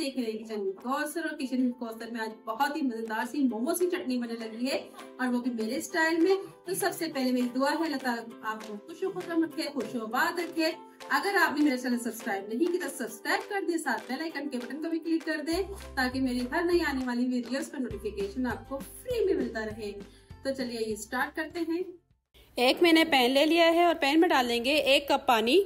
देख रहे हैं किचन और किचन कौसर में आज बहुत ही मजेदार सी मोमोज की चटनी बनने लगी है और वो भी मेरे स्टाइल में तो सबसे पहले मेरी दुआ है लता आपको खुश खुशम रखे खुश बात रखे अगर आपने मेरे चैनल सब्सक्राइब नहीं किया तो सब्सक्राइब कर दे साथ बेल आइकन के बटन को भी क्लिक कर दे ताकि मेरी हर नई आने वाली वीडियोस का नोटिफिकेशन आपको फ्री में मिलता रहे तो चलिए ये स्टार्ट करते हैं एक मैंने पैन ले लिया है और पैन में डालेंगे एक कप पानी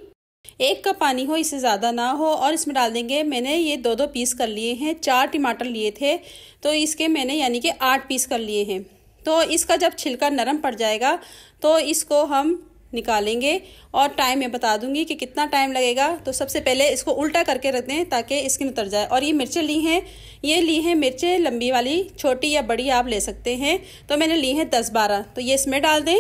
एक कप पानी हो इससे ज़्यादा ना हो और इसमें डाल देंगे मैंने ये दो दो पीस कर लिए हैं चार टमाटर लिए थे तो इसके मैंने यानी कि आठ पीस कर लिए हैं तो इसका जब छिलका नरम पड़ जाएगा तो इसको हम निकालेंगे और टाइम मैं बता दूंगी कि कितना टाइम लगेगा तो सबसे पहले इसको उल्टा करके रख दें ताकि स्किन उतर जाए और ये मिर्चें ली हैं ये ली हैं मिर्चें लंबी वाली छोटी या बड़ी आप ले सकते हैं तो मैंने ली हैं दस बारह तो ये इसमें डाल दें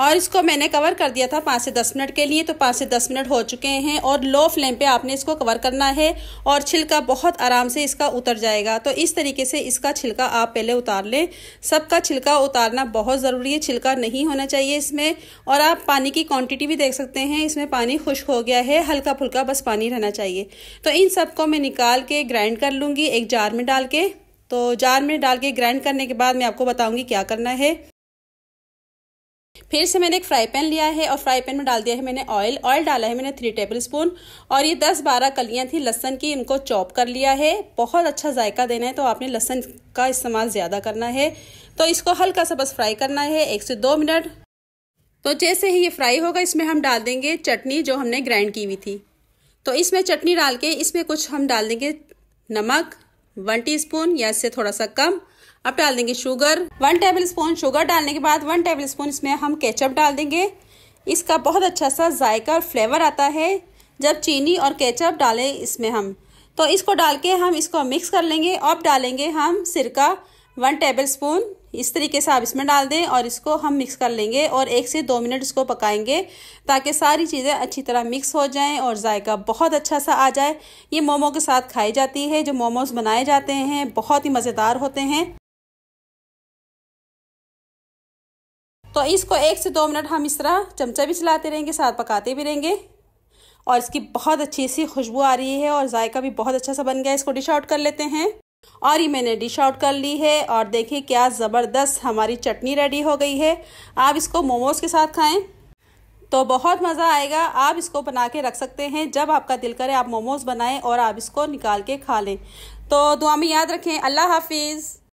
और इसको मैंने कवर कर दिया था पाँच से दस मिनट के लिए तो पाँच से दस मिनट हो चुके हैं और लो फ्लेम पे आपने इसको कवर करना है और छिलका बहुत आराम से इसका उतर जाएगा तो इस तरीके से इसका छिलका आप पहले उतार लें सबका छिलका उतारना बहुत ज़रूरी है छिलका नहीं होना चाहिए इसमें और आप पानी की क्वान्टिटी भी देख सकते हैं इसमें पानी खुश्क हो गया है हल्का फुल्का बस पानी रहना चाहिए तो इन सबको मैं निकाल के ग्राइंड कर लूँगी एक जार में डाल के तो जार में डाल के ग्राइंड करने के बाद मैं आपको बताऊँगी क्या करना है फिर से मैंने एक फ्राई पैन लिया है और फ्राई पैन में डाल दिया है मैंने ऑयल ऑयल डाला है मैंने थ्री टेबल स्पून और ये दस बारह कलियाँ थी लहसन की इनको चॉप कर लिया है बहुत अच्छा जायका देना है तो आपने लहसन का इस्तेमाल ज़्यादा करना है तो इसको हल्का सा बस फ्राई करना है एक से दो मिनट तो जैसे ही ये फ्राई होगा इसमें हम डाल देंगे चटनी जो हमने ग्राइंड की हुई थी तो इसमें चटनी डाल के इसमें कुछ हम डाल देंगे नमक वन टीस्पून या इससे थोड़ा सा कम अब डाल देंगे sugar one tablespoon sugar डालने के बाद वन टेबल स्पून इसमें हम केचप डाल देंगे इसका बहुत अच्छा सा जायका और फ्लेवर आता है जब चीनी और केचप डालें इसमें हम तो इसको डाल के हम इसको मिक्स कर लेंगे अब डालेंगे हम सिरका वन टेबल स्पून इस तरीके से आप इसमें डाल दें और इसको हम मिक्स कर लेंगे और एक से दो मिनट इसको पकाएंगे ताकि सारी चीज़ें अच्छी तरह मिक्स हो जाएं और जायका बहुत अच्छा सा आ जाए ये मोमो के साथ खाई जाती है जो मोमोज़ बनाए जाते हैं बहुत ही मज़ेदार होते हैं तो इसको एक से दो मिनट हम इस तरह चमचा भी चलाते रहेंगे साथ पकाते भी रहेंगे और इसकी बहुत अच्छी सी खुशबू आ रही है और जायका भी बहुत अच्छा सा बन गया इसको डिश आउट कर लेते हैं और ये मैंने डिश आउट कर ली है और देखिए क्या ज़बरदस्त हमारी चटनी रेडी हो गई है आप इसको मोमोज़ के साथ खाएं तो बहुत मज़ा आएगा आप इसको बना के रख सकते हैं जब आपका दिल करे आप मोमोज़ बनाएं और आप इसको निकाल के खा लें तो दुआ में याद रखें अल्लाह हाफिज़